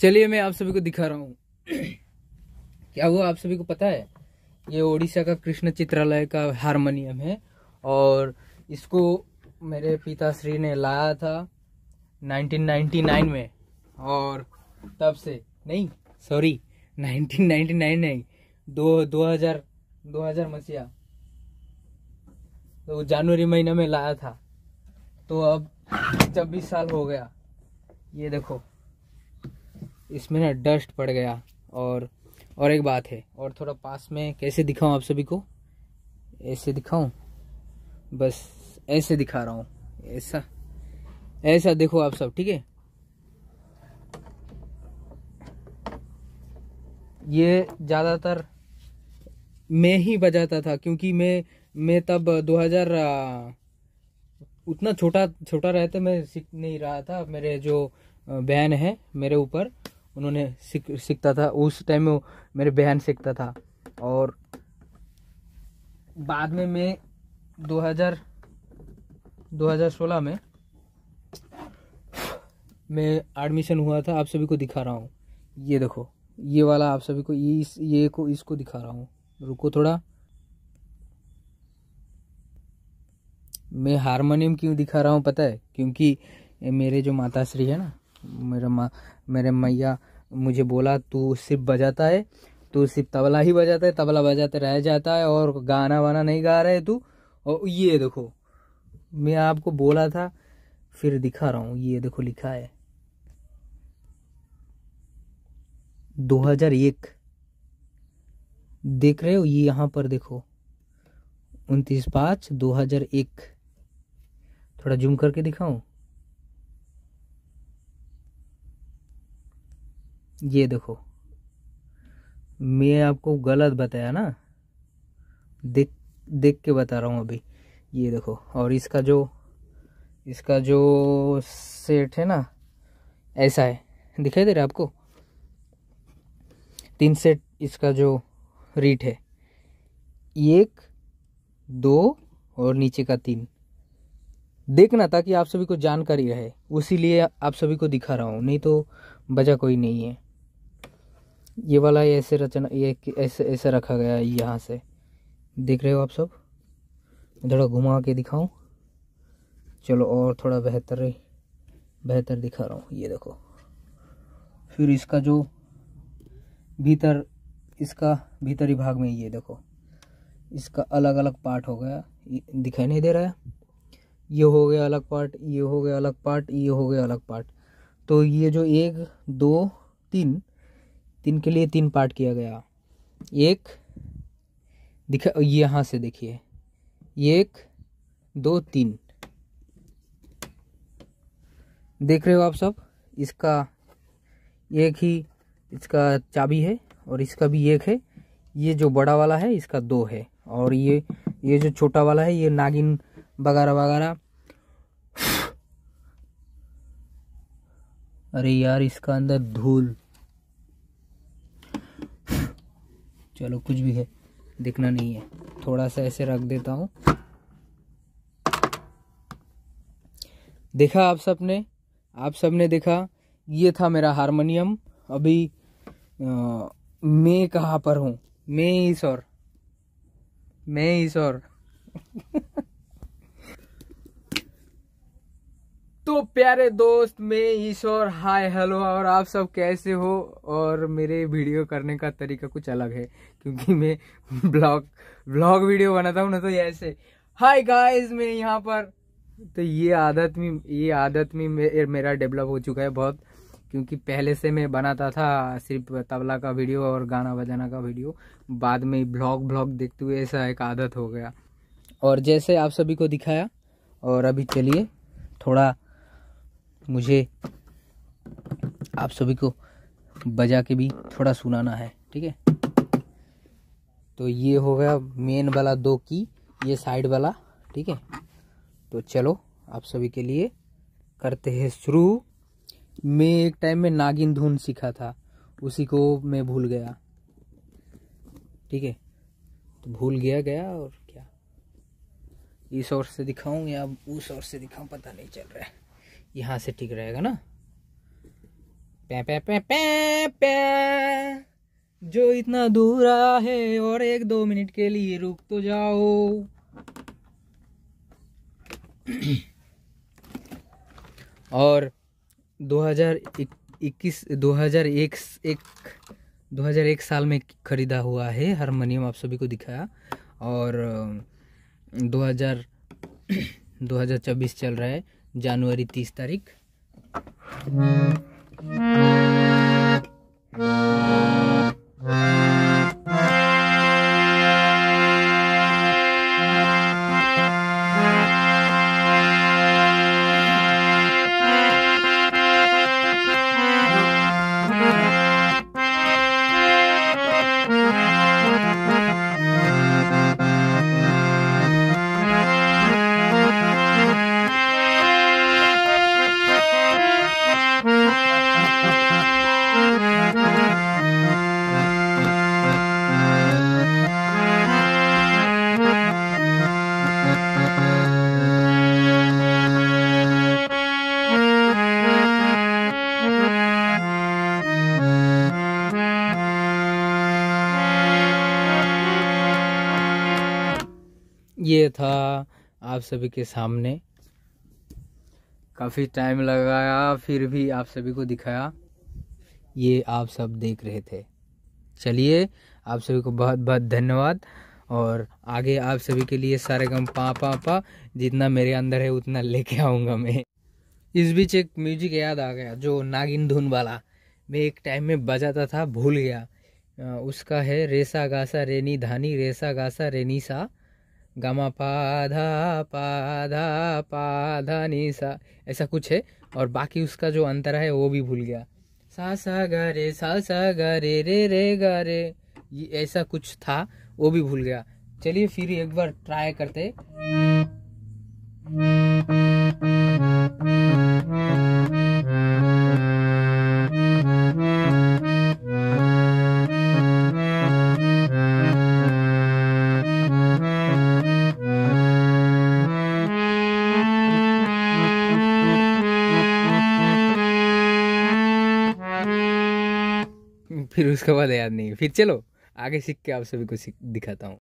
चलिए मैं आप सभी को दिखा रहा हूँ क्या हुआ आप सभी को पता है ये ओडिशा का कृष्ण चित्रालय का हारमोनियम है और इसको मेरे पिताश्री ने लाया था 1999 में और तब से नहीं सॉरी 1999 नहीं दो दो हजार दो हजार मसिया तो जनवरी महीने में लाया था तो अब छब्बीस साल हो गया ये देखो इसमें ना डस्ट पड़ गया और और एक बात है और थोड़ा पास में कैसे दिखाऊं आप सभी को ऐसे दिखाऊं बस ऐसे दिखा रहा हूँ ऐसा ऐसा देखो आप सब ठीक है ये ज़्यादातर मैं ही बजाता था क्योंकि मैं मैं तब 2000 उतना छोटा छोटा रहता मैं सीख नहीं रहा था मेरे जो बहन है मेरे ऊपर उन्होंने सीख सीखता था उस टाइम में मेरे बहन सीखता था और बाद में मैं 2000 2016 में मैं एडमिशन हुआ था आप सभी को दिखा रहा हूँ ये देखो ये वाला आप सभी को ये इस ये को इसको दिखा रहा हूँ रुको थोड़ा मैं हारमोनियम क्यों दिखा रहा हूँ पता है क्योंकि मेरे जो माता श्री है ना मेरा माँ मेरे मैया मुझे बोला तू सिर्फ बजाता है तू सिर्फ तबला ही बजाता है तबला बजाते रह जाता है और गाना वाना नहीं गा रहे तू और ये देखो मैं आपको बोला था फिर दिखा रहा हूँ ये देखो लिखा है 2001 देख रहे हो ये यहाँ पर देखो उनतीस पाँच 2001 थोड़ा जूम करके दिखाऊँ ये देखो मैं आपको गलत बताया ना देख देख के बता रहा हूँ अभी ये देखो और इसका जो इसका जो सेट है ना ऐसा है दिखाई दे रहा है आपको तीन सेट इसका जो रीट है एक दो और नीचे का तीन देखना ताकि आप सभी को जानकारी रहे उसी लिए आप सभी को दिखा रहा हूँ नहीं तो वजह कोई नहीं है ये वाला ऐसे रचना ये ऐसे ऐसे रखा गया है यहाँ से देख रहे हो आप सब थोड़ा घुमा के दिखाऊं चलो और थोड़ा बेहतर बेहतर दिखा रहा हूँ ये देखो फिर इसका जो भीतर इसका भीतरी भाग में ये देखो इसका अलग अलग पार्ट हो गया दिखाई नहीं दे रहा है ये हो गया अलग पार्ट ये हो गया अलग पार्ट ये हो गया अलग पार्ट तो ये जो एक दो तीन तीन के लिए तीन पार्ट किया गया एक दिखा यहाँ से देखिए एक दो तीन देख रहे हो आप सब इसका एक ही इसका चाबी है और इसका भी एक है ये जो बड़ा वाला है इसका दो है और ये ये जो छोटा वाला है ये नागिन वगैरह वगैरह अरे यार इसका अंदर धूल चलो कुछ भी है दिखना नहीं है थोड़ा सा ऐसे रख देता हूँ देखा आप सबने आप सबने देखा ये था मेरा हारमोनियम अभी आ, मैं कहाँ पर हूँ मैं इस और मैं इस और प्यारे दोस्त मैं ईश्वर हाय हेलो और आप सब कैसे हो और मेरे वीडियो करने का तरीका कुछ अलग है क्योंकि मैं ब्लॉग ब्लॉग वीडियो बनाता हूँ ना तो ऐसे हाय गाइस मैं यहाँ पर तो ये आदत में ये आदत में मेरा डेवलप हो चुका है बहुत क्योंकि पहले से मैं बनाता था सिर्फ तबला का वीडियो और गाना बजाना का वीडियो बाद में ब्लॉग ब्लॉग देखते हुए ऐसा एक आदत हो गया और जैसे आप सभी को दिखाया और अभी चलिए थोड़ा मुझे आप सभी को बजा के भी थोड़ा सुनाना है ठीक है तो ये हो गया मेन वाला दो की ये साइड वाला ठीक है तो चलो आप सभी के लिए करते हैं शुरू मैं एक टाइम में नागिन धुन सीखा था उसी को मैं भूल गया ठीक है तो भूल गया गया और क्या इस और से दिखाऊं या उस और से दिखाऊं पता नहीं चल रहा है यहाँ से ठीक रहेगा ना पै पै पै पै पै जो इतना दूरा है और एक दो मिनट के लिए रुक तो जाओ और 2021 एक 2001 साल में ख़रीदा हुआ है हारमोनियम आप सभी को दिखाया और 2000 2024 चल रहा है जनवरी तीस तारीख था आप सभी के सामने काफ़ी टाइम लगाया फिर भी आप सभी को दिखाया ये आप सब देख रहे थे चलिए आप सभी को बहुत बहुत धन्यवाद और आगे आप सभी के लिए सारे गम पा पा पा जितना मेरे अंदर है उतना लेके आऊँगा मैं इस बीच एक म्यूजिक याद आ गया जो नागिन धुन वाला मैं एक टाइम में बजाता था भूल गया उसका है रेसा गासा रेनी धानी रेसा गासा रेनी सा गमा पाधा पाधा पाधा नी सा ऐसा कुछ है और बाकी उसका जो अंतर है वो भी भूल गया सा सा गा सा सा गा रे रे रे ये ऐसा कुछ था वो भी भूल गया चलिए फिर एक बार ट्राई करते फिर उसके बाद याद नहीं फिर चलो आगे सीख के आप सभी को दिखाता हूँ